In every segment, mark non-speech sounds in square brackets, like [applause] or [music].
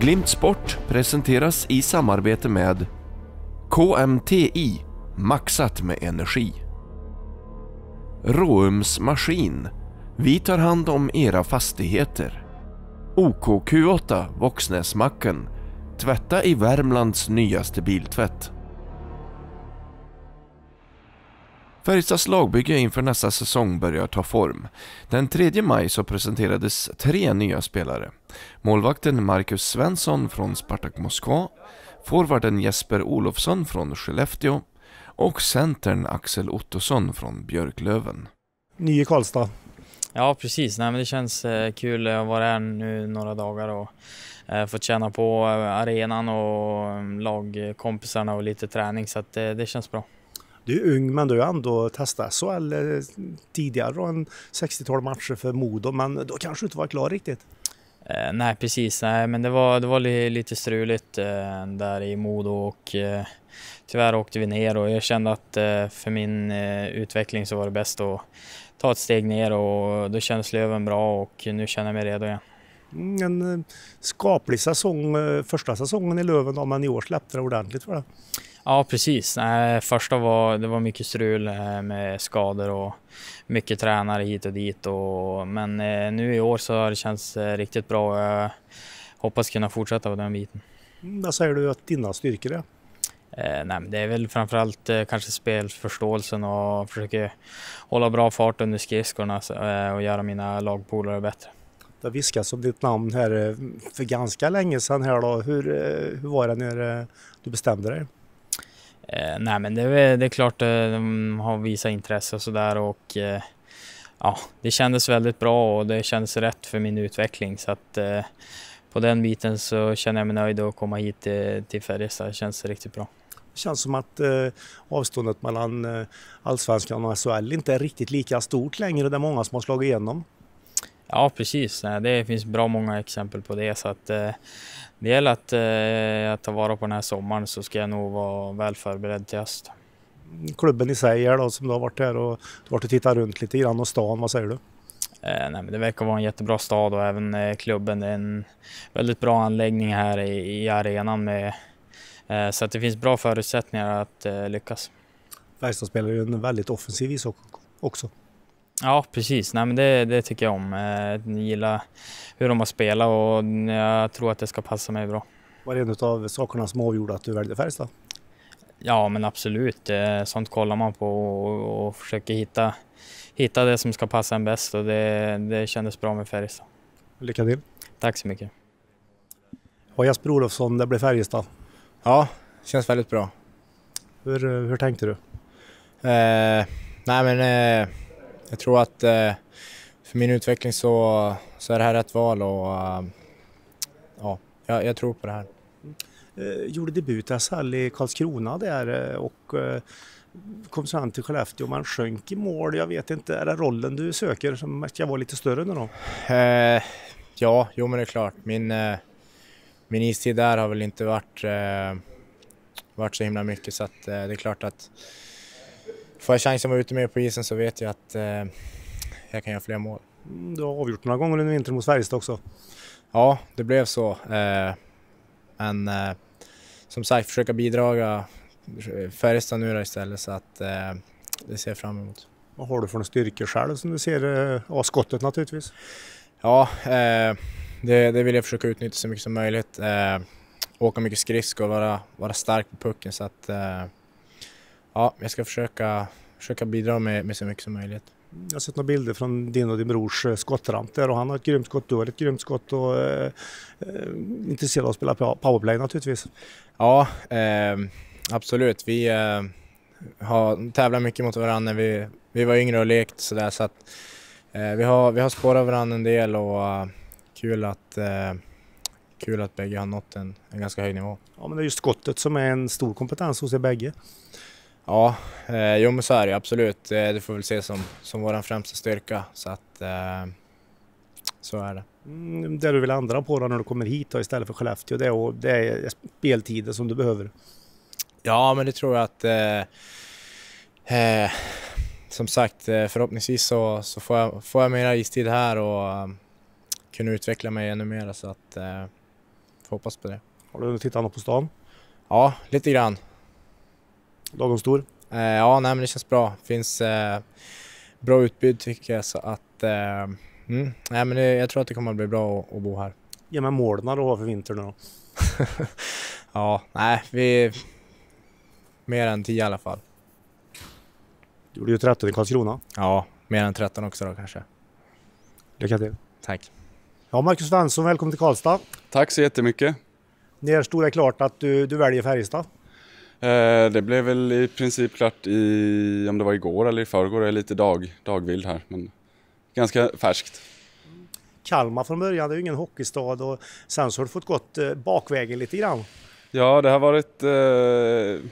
Glimt Sport presenteras i samarbete med KMTI, maxat med energi. Råums Maskin, vi tar hand om era fastigheter. OKQ8 Våxnäsmacken, tvätta i Värmlands nyaste biltvätt. Färjestads lagbygge inför nästa säsong börjar ta form. Den 3 maj så presenterades tre nya spelare. Målvakten Marcus Svensson från Spartak Moskva, forwarden Jesper Olofsson från Skellefteå och centern Axel Ottosson från Björklöven. Ny i Karlstad. Ja, precis. Nej, men det känns eh, kul att vara här nu några dagar och eh, fått känna på eh, arenan och mm, lagkompisarna och lite träning, så att, det känns bra. Du är ung men du har ändå testat SHL tidigare och en 60-tal matcher för Modo men då kanske du inte var klar riktigt? Eh, nej precis, nej men det var, det var li, lite struligt eh, där i Modo och eh, tyvärr åkte vi ner och jag kände att eh, för min eh, utveckling så var det bäst att ta ett steg ner och då kändes Löven bra och nu känner jag mig redo igen. Mm, en eh, skaplig säsong, första säsongen i Löven men i år släppte det ordentligt för det. Ja, precis. Nej, första var det var mycket strul eh, med skador och mycket tränare hit och dit. Och, men eh, nu i år så har det känts eh, riktigt bra och jag hoppas kunna fortsätta på den biten. Mm, vad säger du att dina styrkor är? Eh, nej, det är väl framförallt kanske spelförståelsen och försöka hålla bra fart under skridskorna och göra mina lagpolare bättre. Det viskas om ditt namn här för ganska länge sedan. Här då. Hur, hur var det när du bestämde dig? Eh, nej men det är, det är klart eh, de har visat intresse och sådär och eh, ja, det kändes väldigt bra och det kändes rätt för min utveckling så att eh, på den biten så känner jag mig nöjd att komma hit till, till Färjestad, det känns riktigt bra. Det känns som att eh, avståndet mellan eh, allsvenskan och SHL inte är riktigt lika stort längre. Det är många som har slagit igenom. Ja, precis. Det finns bra många exempel på det. Så att, eh, det gäller att, eh, ta vara på den här sommaren så ska jag nog vara väl förberedd till höst. Klubben i sig här då, som du har varit här och varit och tittat runt lite grann och stan, vad säger du? Eh, nej, men det verkar vara en jättebra stad och även eh, klubben. Det är en väldigt bra anläggning här i, i arenan. Med, eh, så att det finns bra förutsättningar att eh, lyckas. Färjestad spelar ju en väldigt offensiv ishockey också. Ja, precis. Nej, men det, det tycker jag om. Jag eh, gillar hur de har spelat och jag tror att det ska passa mig bra. Var det en av sakerna som avgjorde att du valde Färjestad? Ja, men absolut. Eh, sånt kollar man på och, och, försöker hitta, hitta det som ska passa en bäst och det, det kändes bra med Färjestad. Lycka till! Tack så mycket! Och Jesper Olofsson, det blev Färjestad. Ja, känns väldigt bra. Hur, hur tänkte du? Eh, nej men eh jag tror att eh, för min utveckling så, så är det här rätt val och eh, ja, jag, jag tror på det här. Eh, gjorde debut i SHL i Karlskrona där och kom sen till Skellefteå men sjönk i mål. Jag vet inte, är det rollen du söker som ska vara lite större nu då? ja, jo men det är klart. Min, min istid där har väl inte varit, varit så himla mycket så att, det är klart att Får jag chansen att vara ute mer på isen så vet jag att eh, jag kan göra fler mål. Mm, du har avgjort några gånger under vintern mot Färjestad också. Ja, det blev så. Eh, men eh, som sagt, försöka bidraga eh, Färjestad nu istället så att eh, det ser jag fram emot. Vad har du för en styrka själv som du ser? Eh, skottet naturligtvis. Ja, eh, det, det, vill jag försöka utnyttja så mycket som möjligt. åka mycket skridskor och vara, vara stark på pucken så att ja, jag ska försöka, försöka bidra med, med så mycket som möjligt. Jag har sett några bilder från din och din brors eh, skottramp där och han har ett grymt skott, du har ett grymt skott och eh, eh intresserad av att spela powerplay naturligtvis. Ja, eh, absolut. Vi eh, har tävlat mycket mot varandra när vi, vi var yngre och lekt sådär så att eh, vi, har, vi har spårat varandra en del och uh, kul att uh, Kul att bägge har nått en, en ganska hög nivå. Ja, men det är ju skottet som är en stor kompetens hos er bägge. Ja, eh, jo men så är det absolut. Eh, det får väl ses som, som vår främsta styrka. Så att, eh, så är det. Mm, det du vill ändra på då när du kommer hit då, istället för Skellefteå, det är, det är speltiden som du behöver? Ja, men det tror jag att... Eh, eh, som sagt, eh, förhoppningsvis så, så får, jag, får jag mera istid här och um, kunna utveckla mig ännu mer. Så att, får hoppas på det. Har du tittat något på stan? Ja, lite grann. Lagom stor? Eh, ja, nej men det känns bra. Finns eh, bra utbud tycker jag så att eh, mm, nej, men det, jag tror att det kommer att bli bra att, att bo här. Ge mig målen då för vintern då. [laughs] ja, nej vi... Mer än 10 i alla fall. Du gjorde ju 13 i Karlskrona. Ja, mer än 13 också då kanske. Lycka till. Tack. Ja, Marcus Svensson, välkommen till Karlstad. Tack så jättemycket. När stod det klart att du, du väljer Färjestad? Eh, det blev väl i princip klart i, om det var igår eller i förrgår, jag är lite dag, dagvild här. Men ganska färskt. Kalmar från början, det är ju ingen hockeystad och sen så har du fått gått eh, bakvägen lite grann. Ja, det har varit eh,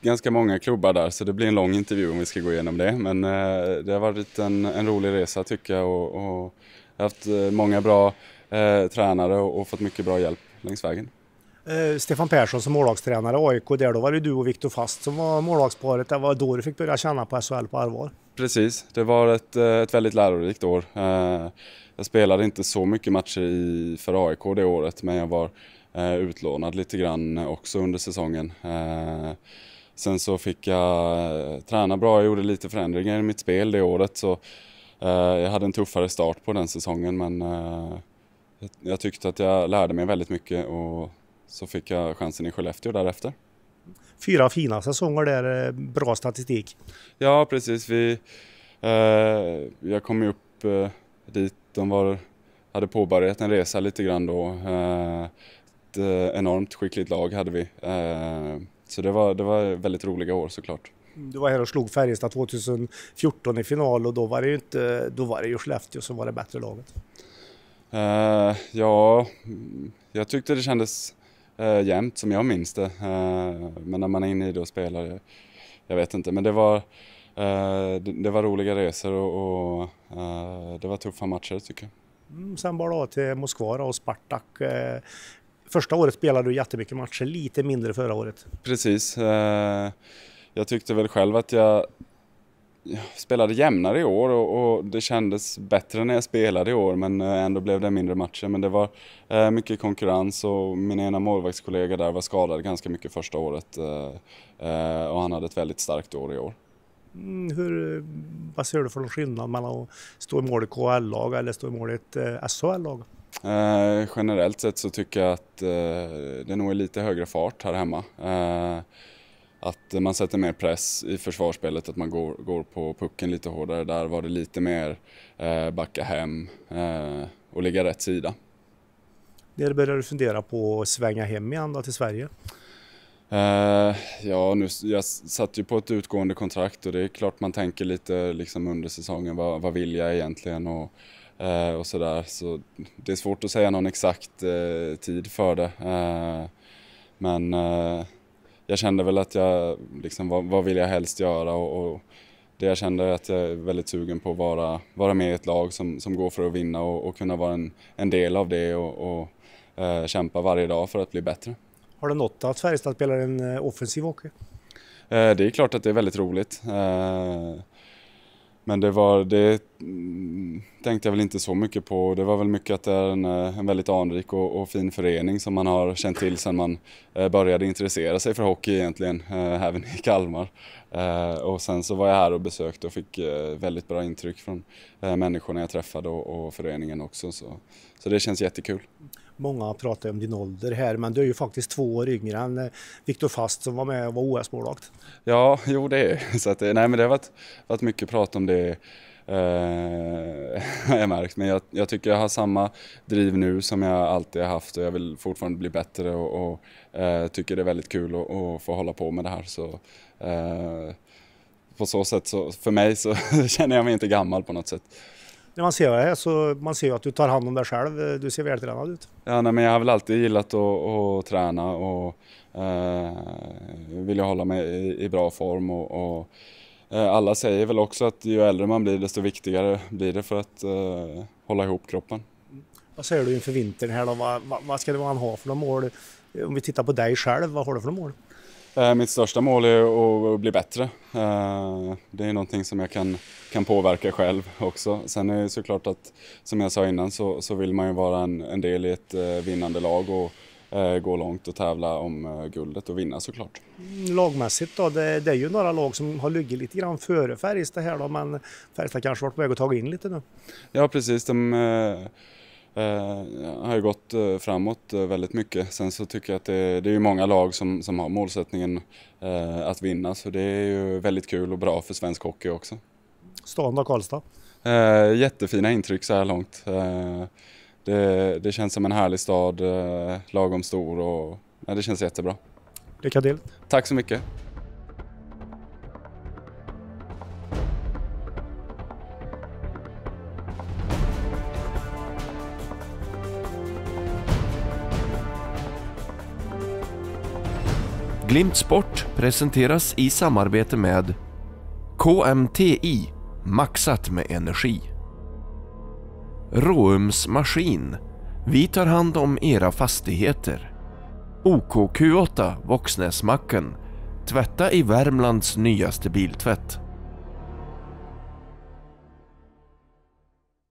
ganska många klubbar där så det blir en lång intervju om vi ska gå igenom det. Men eh, det har varit en, en, rolig resa tycker jag och, och jag har haft eh, många bra eh, tränare och, och fått mycket bra hjälp längs vägen. Eh, Stefan Persson som målvaktstränare i AIK, där då var det du och Viktor Fast som var målvaktsparet. Det var då du fick börja känna på SHL på allvar. Precis, det var ett, eh, ett väldigt lärorikt år. Eh, jag spelade inte så mycket matcher i, för AIK det året, men jag var utlånad lite grann också under säsongen. Sen så fick jag träna bra, jag gjorde lite förändringar i mitt spel det året. Så jag hade en tuffare start på den säsongen men jag tyckte att jag lärde mig väldigt mycket och så fick jag chansen i Skellefteå därefter. Fyra fina säsonger där, eh, bra statistik. Ja, precis. Vi, eh, jag kom ju upp eh, dit, de var, hade påbörjat en resa lite grann då. Eh, ett eh, enormt skickligt lag hade vi. Eh, så det var, det var väldigt roliga år såklart. Mm, du var här och slog Färjestad 2014 i final och då var det ju, inte, då var det ju Skellefteå som var det bättre laget. ja, mm, jag tyckte det kändes eh, jämt som jag minns det. Eh, men när man är inne i det och spelar, jag vet inte. Men det var, eh, det, det, var roliga resor och, och eh, det var tuffa matcher tycker jag. Mm, sen bara då till Moskva och Spartak. Eh, första året spelade du jättemycket matcher, lite mindre förra året. Precis. Eh, jag tyckte väl själv att jag spelade jämnare i år och, och, det kändes bättre när jag spelade i år men eh, ändå blev det mindre matcher. Men det var eh, mycket konkurrens och min ena målvaktskollega där var skadad ganska mycket första året eh, eh, och han hade ett väldigt starkt år i år. Mm, hur, vad ser du för någon skillnad mellan att stå i mål i KHL-lag eller stå i mål i ett eh, SHL-lag? Eh, generellt sett så tycker jag att det nog är lite högre fart här hemma att man sätter mer press i försvarsspelet, att man går, går på pucken lite hårdare. Där var det lite mer eh, backa hem eh, och ligga rätt sida. När började du fundera på att svänga hem igen då till Sverige? Eh, ja, nu, jag satt ju på ett utgående kontrakt och det är klart man tänker lite liksom under säsongen, vad, vad vill jag egentligen och, eh, och sådär. Så det är svårt att säga någon exakt eh, tid för det. Eh, men eh, jag kände väl att jag, liksom, vad, vad vill jag helst göra och, och det jag kände är att jag är väldigt sugen på att vara, vara med i ett lag som, som går för att vinna och, och kunna vara en, en del av det och, och eh, kämpa varje dag för att bli bättre. Har du något av att Färjestad spelar en eh, offensiv hockey? Eh, det är klart att det är väldigt roligt. Eh, men det var, det tänkte jag väl inte så mycket på. Det var väl mycket att det är en, en väldigt anrik och, och, fin förening som man har känt till sedan man eh, började intressera sig för hockey egentligen, eh, även i Kalmar. Eh, och sen så var jag här och besökte och fick väldigt bra intryck från människorna jag träffade och, och föreningen också. Så, så det känns jättekul. Många pratar om din ålder här, men du är ju faktiskt två år yngre än eh, Viktor Fast som var med och var OS-målvakt. Ja, jo det är [laughs] så att, eh, nej men det har varit, varit mycket prat om det eh, [laughs] har jag märkt. Men jag, jag, tycker jag har samma driv nu som jag alltid har haft och jag vill fortfarande bli bättre och, och eh, tycker det är väldigt kul att och få hålla på med det här. Så, eh, på så sätt, så, för mig så [laughs] känner jag mig inte gammal på något sätt när man ser dig så man ser ju att du tar hand om dig själv. Du ser vältränad ut. Ja, nej, men jag har väl alltid gillat att, att träna och eh, vill hålla mig i, i bra form. Och, och eh, alla säger väl också att ju äldre man blir desto viktigare blir det för att eh, hålla ihop kroppen. Vad säger du inför vintern här då? Vad, vad, vad ska man ha för mål? Om vi tittar på dig själv, vad har du för mål? Eh, mitt största mål är att bli bättre. Eh, det är någonting som jag kan, kan påverka själv också. Sen är det såklart att, som jag sa innan, så, så vill man ju vara en, en del i ett eh, vinnande lag och gå långt och tävla om guldet och vinna såklart. Mm, lagmässigt då, det, det är ju några lag som har legat lite grann före Färjestad här då, men Färjestad kanske varit på väg att ta in lite nu? Ja precis, de Eh, har ju gått eh, framåt eh, väldigt mycket. Sen så tycker jag att det, det är ju många lag som, som har målsättningen att vinna så det är ju väldigt kul och bra för svensk hockey också. Stan då, Karlstad? jättefina intryck så här långt. Det, det, känns som en härlig stad, lagom stor och det känns jättebra. Lycka till! Tack så mycket! Glimt Sport presenteras i samarbete med KMTI, maxat med energi. Råums Maskin, vi tar hand om era fastigheter. OKQ8 Våxnäsmacken, tvätta i Värmlands nyaste biltvätt.